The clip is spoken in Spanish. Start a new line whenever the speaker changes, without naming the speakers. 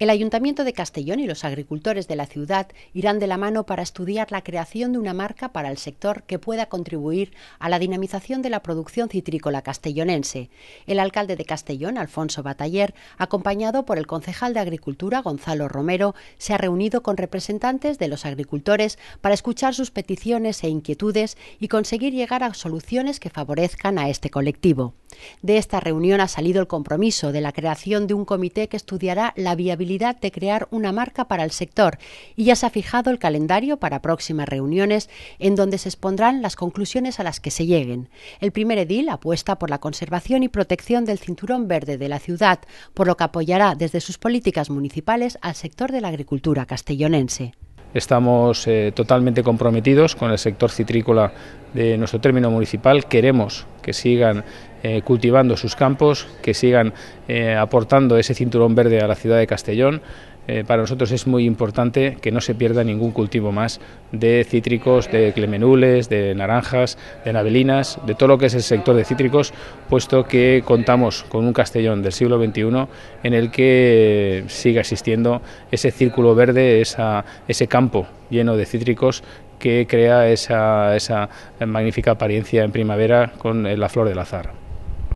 El Ayuntamiento de Castellón y los agricultores de la ciudad irán de la mano para estudiar la creación de una marca para el sector que pueda contribuir a la dinamización de la producción citrícola castellonense. El alcalde de Castellón, Alfonso Bataller, acompañado por el concejal de Agricultura, Gonzalo Romero, se ha reunido con representantes de los agricultores para escuchar sus peticiones e inquietudes y conseguir llegar a soluciones que favorezcan a este colectivo. De esta reunión ha salido el compromiso de la creación de un comité que estudiará la viabilidad de crear una marca para el sector y ya se ha fijado el calendario para próximas reuniones en donde se expondrán las conclusiones a las que se lleguen. El primer edil apuesta por la conservación y protección del cinturón verde de la ciudad, por lo que apoyará desde sus políticas municipales al sector de la agricultura castellonense.
Estamos eh, totalmente comprometidos con el sector citrícola de nuestro término municipal. Queremos que sigan eh, cultivando sus campos, que sigan eh, aportando ese cinturón verde a la ciudad de Castellón. Eh, para nosotros es muy importante que no se pierda ningún cultivo más de cítricos, de clemenules, de naranjas, de navelinas, de todo lo que es el sector de cítricos, puesto que contamos con un Castellón del siglo XXI en el que sigue existiendo ese círculo verde, ese campo lleno de cítricos que crea esa, esa magnífica apariencia en primavera con eh, la flor del azar.